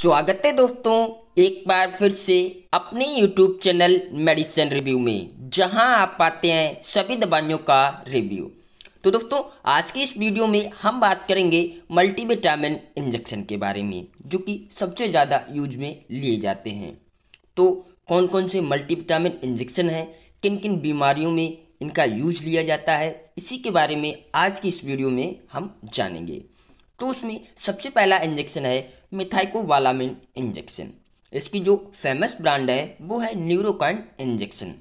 स्वागत है दोस्तों एक बार फिर से अपने YouTube चैनल मेडिसिन रिव्यू में जहां आप पाते हैं सभी दवाइयों का रिव्यू तो दोस्तों आज की इस वीडियो में हम बात करेंगे मल्टीविटामिन इंजेक्शन के बारे में जो कि सबसे ज़्यादा यूज में लिए जाते हैं तो कौन कौन से मल्टीविटामिन इंजेक्शन हैं किन किन बीमारियों में इनका यूज लिया जाता है इसी के बारे में आज की इस वीडियो में हम जानेंगे तो उसमें सबसे पहला इंजेक्शन है मिथाइकोवालामिन इंजेक्शन इसकी जो फेमस ब्रांड है वो है न्यूरोकॉन इंजेक्शन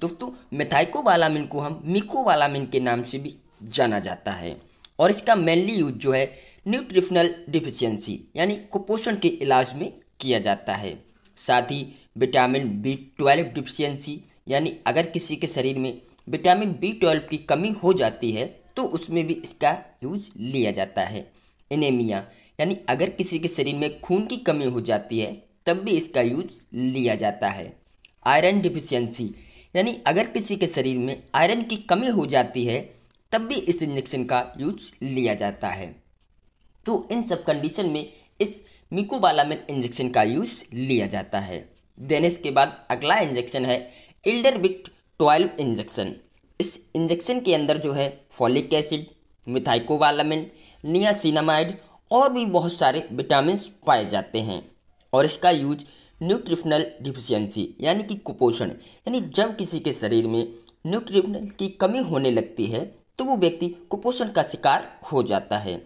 दोस्तों मिथाइकोवालामिन को हम मिकोवालामिन के नाम से भी जाना जाता है और इसका मेनली यूज जो है न्यूट्रिशनल डिफिशियंसी यानी कुपोषण के इलाज में किया जाता है साथ ही विटामिन बी ट्वेल्व डिफिशियंसी यानी अगर किसी के शरीर में विटामिन बी ट्वेल्व की कमी हो जाती है तो उसमें भी इसका यूज लिया जाता है एनेमिया यानी अगर किसी के शरीर में खून की कमी हो जाती है तब भी इसका यूज लिया जाता है आयरन डिफिशियंसी यानी अगर किसी के शरीर में आयरन की कमी हो जाती है तब भी इस इंजेक्शन का यूज लिया जाता है तो इन सब कंडीशन में इस मिकोबालामिन इंजेक्शन का यूज लिया जाता है देन इसके बाद अगला इंजेक्शन है इल्डर बिट ट्वेल्व इंजेक्शन इस इंजेक्शन के अंदर जो है फॉलिक एसिड मिथाइकोवालामिन नियासिनामाइड और भी बहुत सारे विटामिन पाए जाते हैं और इसका यूज न्यूट्रिशनल डिफिशियंसी यानी कि कुपोषण यानी जब किसी के शरीर में न्यूट्रिशनल की कमी होने लगती है तो वो व्यक्ति कुपोषण का शिकार हो जाता है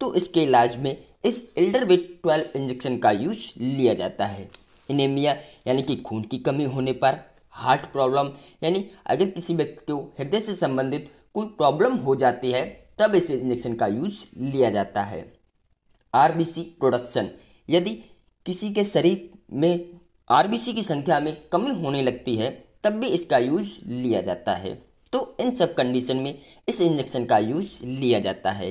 तो इसके इलाज में इस एल्डर वेट ट्वेल्व इंजेक्शन का यूज लिया जाता है इनेमिया यानी कि खून की कमी होने पर हार्ट प्रॉब्लम यानी अगर किसी व्यक्ति को हृदय से संबंधित कोई प्रॉब्लम हो जाती है तब इस इंजेक्शन का यूज लिया जाता है आरबीसी प्रोडक्शन यदि किसी के शरीर में आरबीसी की संख्या में कमी होने लगती है तब भी इसका यूज लिया जाता है तो इन सब कंडीशन में इस इंजेक्शन का यूज लिया जाता है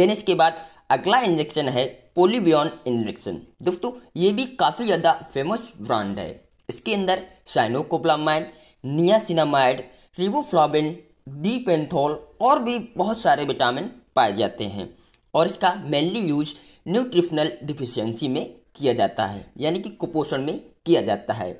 देन इसके बाद अगला इंजेक्शन है पोलिबियन इंजेक्शन दोस्तों ये भी काफ़ी ज़्यादा फेमस ब्रांड है इसके अंदर साइनोकोप्लामाइड नियासिनामाइड रिबोफ्लाबिन डी पेंथोल और भी बहुत सारे विटामिन पाए जाते हैं और इसका मेनली यूज न्यूट्रिशनल डिफिशियंसी में किया जाता है यानी कि कुपोषण में किया जाता है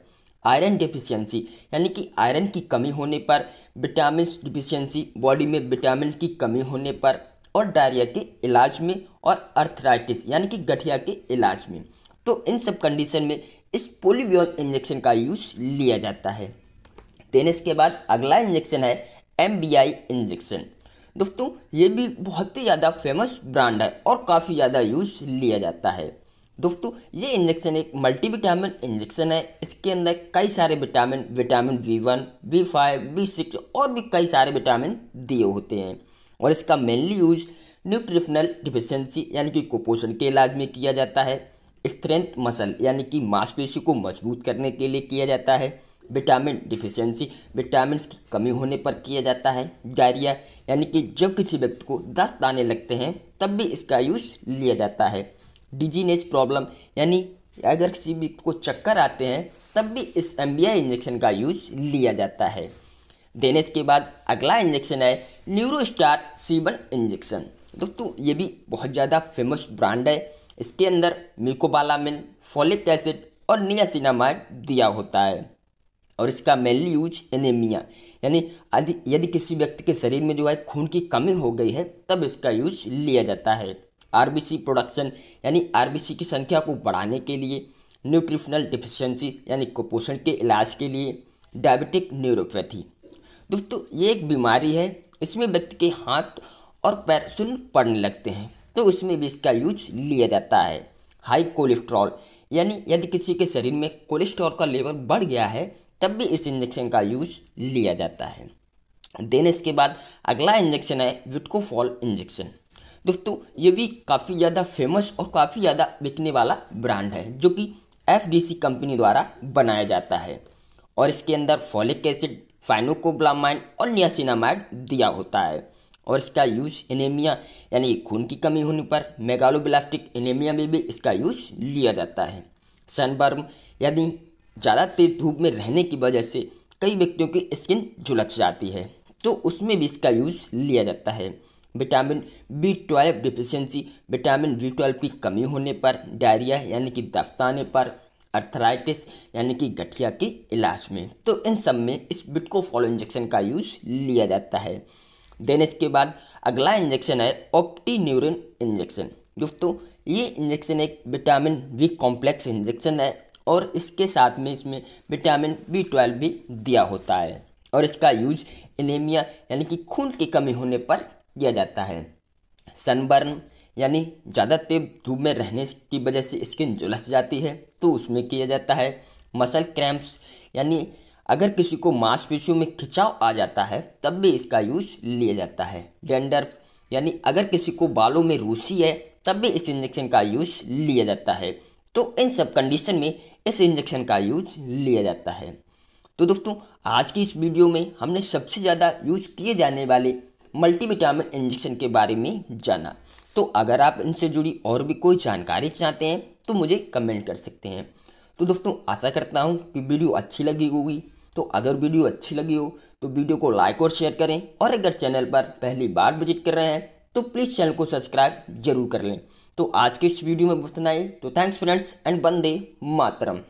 आयरन डिफिशियंसी यानी कि आयरन की कमी होने पर विटामिन डिफिशियंसी बॉडी में विटामिन की कमी होने पर और डायरिया के इलाज में और अर्थराइटिस यानी कि गठिया के इलाज में तो इन सब कंडीशन में इस पोलिबियन इंजेक्शन का यूज लिया जाता है देने इसके बाद अगला इंजेक्शन है एम बी आई इंजेक्शन दोस्तों ये भी बहुत ही ज़्यादा फेमस ब्रांड है और काफ़ी ज़्यादा यूज लिया जाता है दोस्तों ये इंजेक्शन एक मल्टीविटामिन इंजेक्शन है इसके अंदर कई सारे vitamin vitamin B one B five B six और भी कई सारे विटामिन दिए होते हैं और इसका मेनली यूज न्यूट्रिशनल डिफिशेंसी यानी कि कुपोषण के इलाज में किया जाता है स्ट्रेंथ मसल यानी कि मांसपेशी को मजबूत करने के लिए किया जाता है विटामिन डिफिशियंसी विटामिन की कमी होने पर किया जाता है डायरिया यानी कि जब किसी व्यक्ति को दस्त आने लगते हैं तब भी इसका यूज लिया जाता है डिजीनेस प्रॉब्लम यानी अगर किसी व्यक्ति को चक्कर आते हैं तब भी इस एम इंजेक्शन का यूज लिया जाता है देने के बाद अगला इंजेक्शन है न्यूरोस्टार सीबन इंजेक्शन दोस्तों ये भी बहुत ज़्यादा फेमस ब्रांड है इसके अंदर मिकोबालामिन फॉलिक एसिड और नियासिनामाइड दिया होता है और इसका मेनली यूज एनेमिया यानी यदि यदि किसी व्यक्ति के शरीर में जो है खून की कमी हो गई है तब इसका यूज लिया जाता है आरबीसी प्रोडक्शन यानी आरबीसी की संख्या को बढ़ाने के लिए न्यूट्रिशनल डिफिशेंसी यानी कुपोषण के इलाज के लिए डायबिटिक न्यूरोपैथी दोस्तों ये एक बीमारी है इसमें व्यक्ति के हाथ और पैर सुन पड़ने लगते हैं तो उसमें भी इसका यूज लिया जाता है हाई कोलेस्ट्रॉल यानी यदि किसी के शरीर में कोलेस्ट्रॉल का लेवल बढ़ गया है तब भी इस इंजेक्शन का यूज लिया जाता है देन इसके बाद अगला इंजेक्शन है विटकोफॉल इंजेक्शन दोस्तों ये भी काफ़ी ज़्यादा फेमस और काफ़ी ज़्यादा बिकने वाला ब्रांड है जो कि एफ कंपनी द्वारा बनाया जाता है और इसके अंदर फॉलिक एसिड फाइनोकोब्लामाइन और नियासिनामाइड दिया होता है और इसका यूज एनेमिया यानी खून की कमी होने पर मेगालोब्लास्टिक एनेमिया में भी इसका यूज लिया जाता है सनबर्म यानी ज़्यादा तेज धूप में रहने की वजह से कई व्यक्तियों की स्किन झुलस जाती है तो उसमें भी इसका यूज़ लिया जाता है vitamin B twelve deficiency vitamin B twelve की कमी होने पर डायरिया यानी कि दफ्ताने पर अर्थराइटिस यानी कि गठिया के इलाज में तो इन सब में इस बिटको फॉलो इंजेक्शन का यूज़ लिया जाता है देन इसके बाद अगला इंजेक्शन है न्यूरिन इंजेक्शन दोस्तों ये इंजेक्शन एक विटामिन वी कॉम्प्लेक्स इंजेक्शन है और इसके साथ में इसमें विटामिन बी ट्वेल्व भी दिया होता है और इसका यूज एनीमिया यानी कि खून की कमी होने पर किया जाता है सनबर्न यानी ज़्यादा तेज धूप में रहने की वजह से स्किन झुलस जाती है तो उसमें किया जाता है मसल क्रैम्प्स यानी अगर किसी को मांसपेशियों में खिंचाव आ जाता है तब भी इसका यूज लिया जाता है डेंडर यानी अगर किसी को बालों में रूसी है तब भी इस इंजेक्शन का यूज लिया जाता है तो इन सब कंडीशन में इस इंजेक्शन का यूज लिया जाता है तो दोस्तों आज की इस वीडियो में हमने सबसे ज़्यादा यूज किए जाने वाले मल्टीविटामिन इंजेक्शन के बारे में जाना तो अगर आप इनसे जुड़ी और भी कोई जानकारी चाहते हैं तो मुझे कमेंट कर सकते हैं तो दोस्तों आशा करता हूँ कि वीडियो अच्छी लगी होगी तो अगर वीडियो अच्छी लगी हो तो वीडियो को लाइक और शेयर करें और अगर चैनल पर पहली बार विजिट कर रहे हैं तो प्लीज़ चैनल को सब्सक्राइब जरूर कर लें तो आज के इस वीडियो में बतना ही तो थैंक्स फ्रेंड्स एंड बंदे मातरम